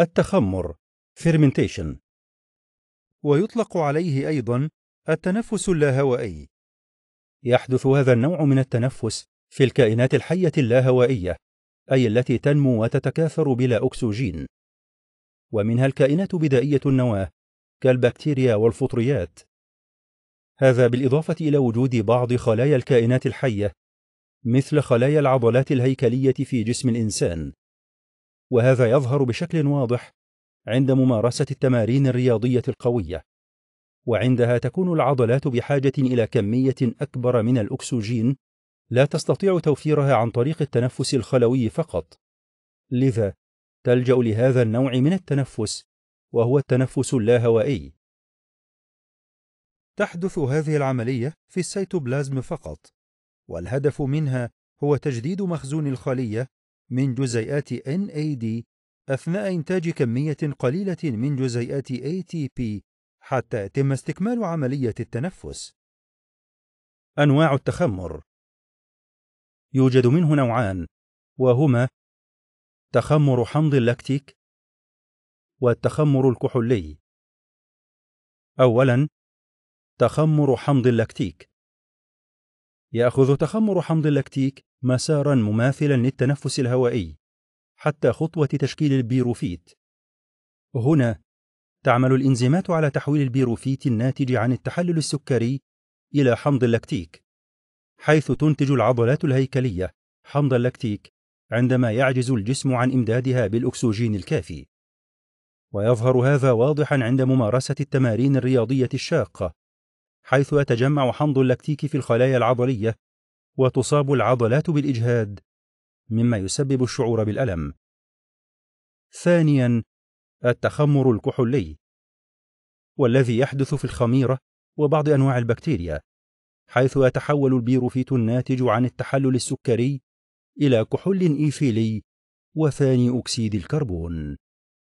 التخمر fermentation ويطلق عليه أيضا التنفس اللاهوائي يحدث هذا النوع من التنفس في الكائنات الحية اللاهوائية أي التي تنمو وتتكاثر بلا أكسجين ومنها الكائنات بدائية النواة كالبكتيريا والفطريات هذا بالإضافة إلى وجود بعض خلايا الكائنات الحية مثل خلايا العضلات الهيكلية في جسم الإنسان وهذا يظهر بشكل واضح عند ممارسة التمارين الرياضية القوية وعندها تكون العضلات بحاجة إلى كمية أكبر من الأكسجين لا تستطيع توفيرها عن طريق التنفس الخلوي فقط لذا تلجأ لهذا النوع من التنفس وهو التنفس اللاهوائي تحدث هذه العملية في السيتوبلازم فقط والهدف منها هو تجديد مخزون الخلية من جزيئات NAD أثناء إنتاج كمية قليلة من جزيئات ATP حتى يتم استكمال عملية التنفس. أنواع التخمر يوجد منه نوعان وهما تخمر حمض اللاكتيك والتخمر الكحولي. أولاً تخمر حمض اللاكتيك يأخذ تخمر حمض اللاكتيك مسارا مماثلا للتنفس الهوائي حتى خطوة تشكيل البيروفيت. هنا تعمل الإنزيمات على تحويل البيروفيت الناتج عن التحلل السكري إلى حمض اللاكتيك، حيث تنتج العضلات الهيكلية حمض اللاكتيك عندما يعجز الجسم عن إمدادها بالأكسجين الكافي. ويظهر هذا واضحا عند ممارسة التمارين الرياضية الشاقة حيث يتجمع حمض اللاكتيك في الخلايا العضلية وتصاب العضلات بالإجهاد مما يسبب الشعور بالألم. ثانيا التخمر الكحولي والذي يحدث في الخميرة وبعض أنواع البكتيريا حيث يتحول البيروفيت الناتج عن التحلل السكري إلى كحول إيثيلي وثاني أكسيد الكربون